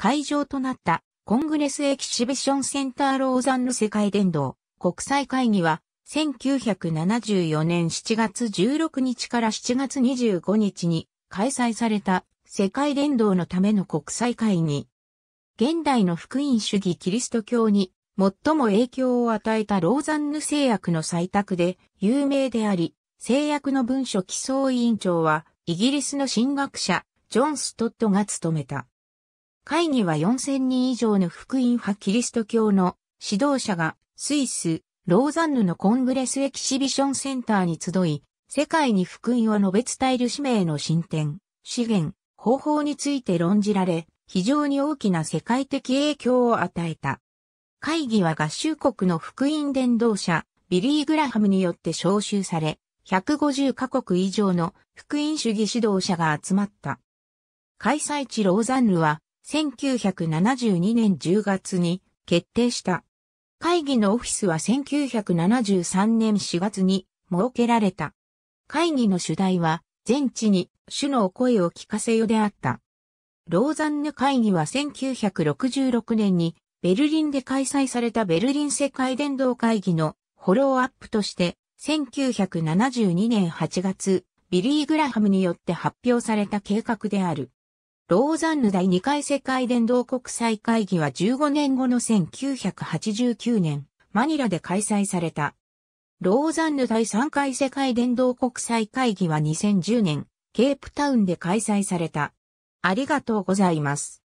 会場となったコングレスエキシビションセンターローザンヌ世界伝道国際会議は1974年7月16日から7月25日に開催された世界伝道のための国際会議。現代の福音主義キリスト教に最も影響を与えたローザンヌ制約の採択で有名であり、制約の文書起草委員長はイギリスの神学者ジョン・ストットが務めた。会議は4000人以上の福音派キリスト教の指導者がスイス、ローザンヌのコングレスエキシビションセンターに集い、世界に福音を述べ伝える使命の進展、資源、方法について論じられ、非常に大きな世界的影響を与えた。会議は合衆国の福音伝道者、ビリー・グラハムによって招集され、150カ国以上の福音主義指導者が集まった。開催地ローザンヌは1972年10月に決定した。会議のオフィスは1973年4月に設けられた。会議の主題は、全地に主の声を聞かせよであった。ローザンヌ会議は1966年にベルリンで開催されたベルリン世界伝道会議のフォローアップとして、1972年8月、ビリー・グラハムによって発表された計画である。ローザンヌ第2回世界伝道国際会議は15年後の1989年、マニラで開催された。ローザンヌ第3回世界伝道国際会議は2010年、ケープタウンで開催された。ありがとうございます。